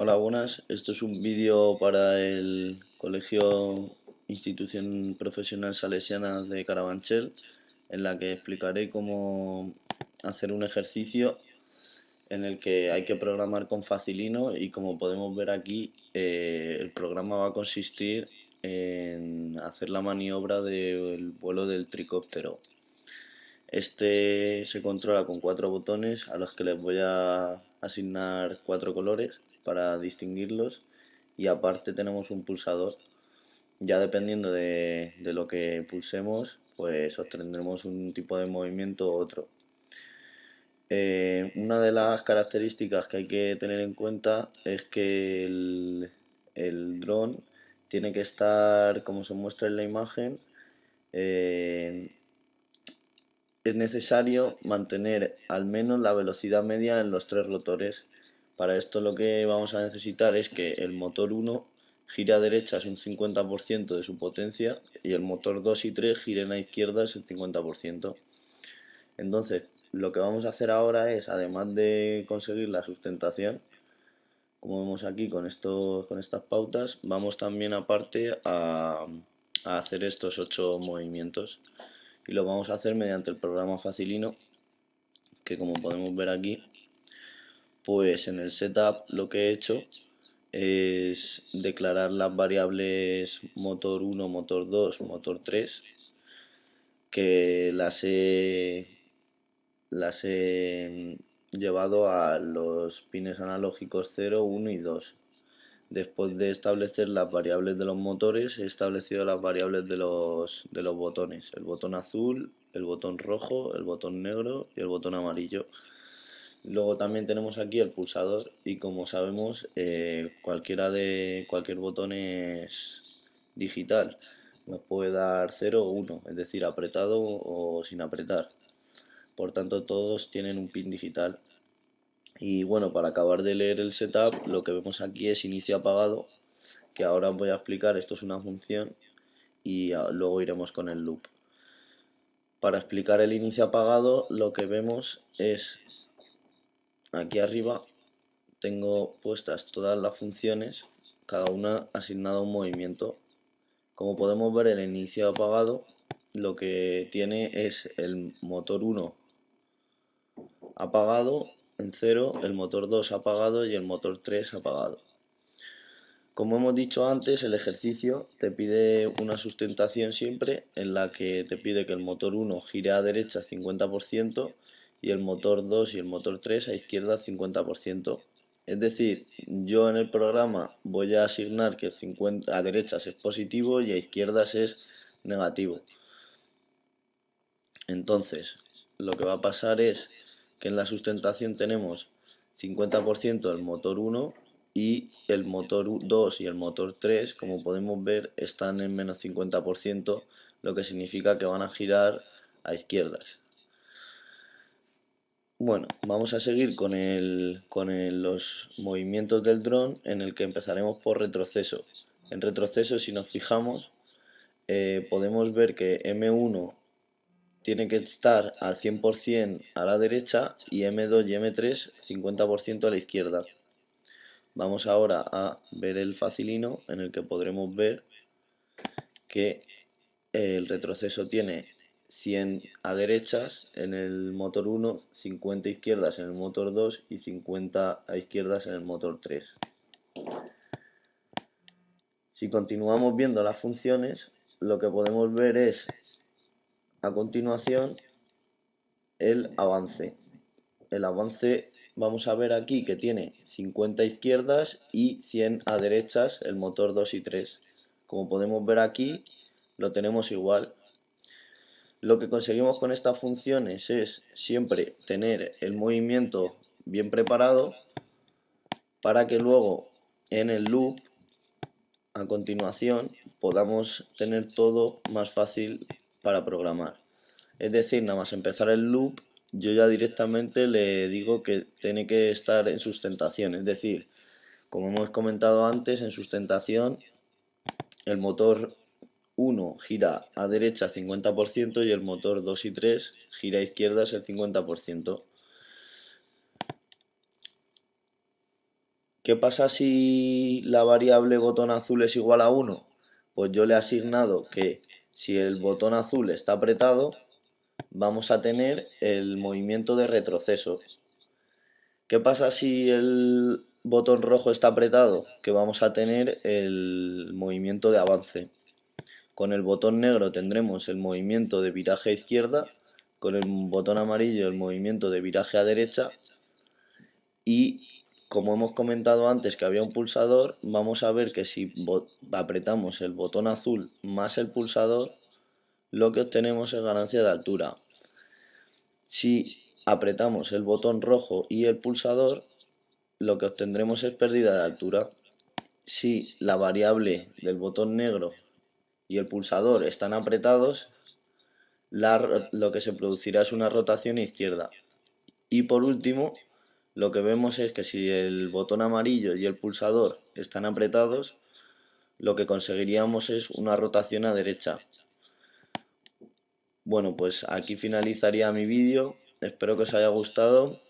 Hola, buenas. Esto es un vídeo para el Colegio Institución Profesional Salesiana de Carabanchel, en la que explicaré cómo hacer un ejercicio en el que hay que programar con Facilino y como podemos ver aquí, eh, el programa va a consistir en hacer la maniobra del vuelo del tricóptero. Este se controla con cuatro botones a los que les voy a asignar cuatro colores para distinguirlos y aparte tenemos un pulsador. Ya dependiendo de, lo que pulsemos, pues obtendremos un tipo de movimiento u otro. Eh, una de las características que hay que tener en cuenta es que el, el dron tiene que estar, como se muestra en la imagen, eh, es necesario mantener al menos la velocidad media en los tres rotores para esto lo que vamos a necesitar es que el motor 1 gire a derechas un 50% de su potencia y el motor 2 y 3 giren a izquierdas un 50%. Entonces, lo que vamos a hacer ahora es, además de conseguir la sustentación, como vemos aquí con, con estas pautas, vamos también aparte a, a hacer estos 8 movimientos. Y lo vamos a hacer mediante el programa Facilino, que como podemos ver aquí, pues en el setup lo que he hecho es declarar las variables motor 1, motor 2, motor 3, que las he, las he llevado a los pines analógicos 0, 1 y 2. Después de establecer las variables de los motores, he establecido las variables de los, de los botones. El botón azul, el botón rojo, el botón negro y el botón amarillo. Luego también tenemos aquí el pulsador y como sabemos eh, cualquiera de cualquier botón es digital. Nos puede dar 0 o 1, es decir, apretado o sin apretar. Por tanto, todos tienen un pin digital. Y bueno, para acabar de leer el setup, lo que vemos aquí es inicio apagado, que ahora voy a explicar, esto es una función y luego iremos con el loop. Para explicar el inicio apagado, lo que vemos es aquí arriba tengo puestas todas las funciones, cada una asignada a un movimiento. Como podemos ver el inicio apagado lo que tiene es el motor 1 apagado en 0, el motor 2 apagado y el motor 3 apagado. Como hemos dicho antes, el ejercicio te pide una sustentación siempre en la que te pide que el motor 1 gire a derecha 50% y el motor 2 y el motor 3 a izquierda 50%. Es decir, yo en el programa voy a asignar que 50, a derechas es positivo y a izquierdas es negativo. Entonces, lo que va a pasar es que en la sustentación tenemos 50% del motor 1 y el motor 2 y el motor 3, como podemos ver, están en menos 50%, lo que significa que van a girar a izquierdas. Bueno, vamos a seguir con, con los movimientos del dron en el que empezaremos por retroceso. En retroceso, si nos fijamos, eh, podemos ver que M1 tiene que estar al 100% a la derecha y M2 y M3 50% a la izquierda. Vamos ahora a ver el facilino en el que podremos ver que el retroceso tiene 100 a derechas en el motor 1, 50 izquierdas en el motor 2 y 50 a izquierdas en el motor 3. Si continuamos viendo las funciones, lo que podemos ver es a continuación el avance. El avance vamos a ver aquí que tiene 50 izquierdas y 100 a derechas el motor 2 y 3. Como podemos ver aquí, lo tenemos igual. Lo que conseguimos con estas funciones es siempre tener el movimiento bien preparado para que luego en el loop a continuación podamos tener todo más fácil para programar. Es decir, nada más empezar el loop yo ya directamente le digo que tiene que estar en sustentación, es decir, como hemos comentado antes, en sustentación el motor 1 gira a derecha 50% y el motor 2 y 3 gira a izquierdas el 50%. ¿Qué pasa si la variable botón azul es igual a 1? Pues yo le he asignado que si el botón azul está apretado, vamos a tener el movimiento de retroceso. ¿Qué pasa si el botón rojo está apretado? Que vamos a tener el movimiento de avance. Con el botón negro tendremos el movimiento de viraje a izquierda, con el botón amarillo el movimiento de viraje a derecha y como hemos comentado antes que había un pulsador, vamos a ver que si apretamos el botón azul más el pulsador, lo que obtenemos es ganancia de altura. Si apretamos el botón rojo y el pulsador, lo que obtendremos es pérdida de altura. Si la variable del botón negro y el pulsador están apretados, lo que se producirá es una rotación izquierda. Y por último, lo que vemos es que si el botón amarillo y el pulsador están apretados, lo que conseguiríamos es una rotación a derecha. Bueno, pues aquí finalizaría mi vídeo. Espero que os haya gustado.